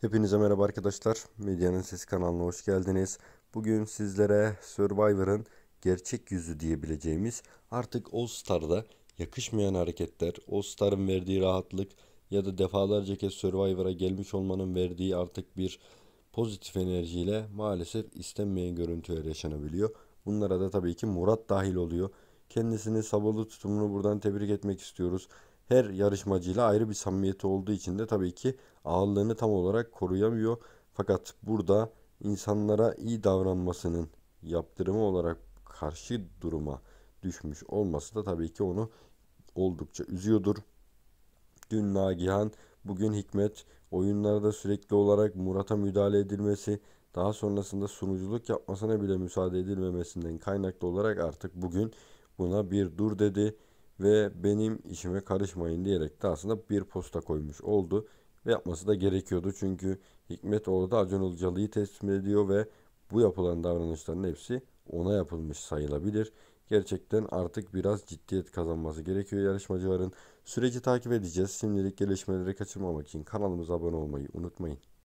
Hepinize merhaba arkadaşlar. Medyanın Sesi kanalına hoş geldiniz. Bugün sizlere Survivor'ın gerçek yüzü diyebileceğimiz artık All Star'da yakışmayan hareketler, All Star'ın verdiği rahatlık ya da defalarca kez Survivor'a gelmiş olmanın verdiği artık bir pozitif enerjiyle maalesef istenmeyen görüntüler yaşanabiliyor. Bunlara da tabii ki Murat dahil oluyor. Kendisini sabırlı tutumunu buradan tebrik etmek istiyoruz her yarışmacıyla ayrı bir samimiyeti olduğu için de tabii ki ağırlığını tam olarak koruyamıyor. Fakat burada insanlara iyi davranmasının yaptırımı olarak karşı duruma düşmüş olması da tabii ki onu oldukça üzüyordur. Dün Nagihan, bugün Hikmet, oyunlarda sürekli olarak Murat'a müdahale edilmesi, daha sonrasında sunuculuk yapmasına bile müsaade edilmemesinden kaynaklı olarak artık bugün buna bir dur dedi ve benim işime karışmayın diyerek de aslında bir posta koymuş oldu. Ve yapması da gerekiyordu çünkü Hikmet orada Acun Ilıcalı'yı teslim ediyor ve bu yapılan davranışların hepsi ona yapılmış sayılabilir. Gerçekten artık biraz ciddiyet kazanması gerekiyor yarışmacıların. Süreci takip edeceğiz. Şimdilik gelişmeleri kaçırmamak için kanalımıza abone olmayı unutmayın.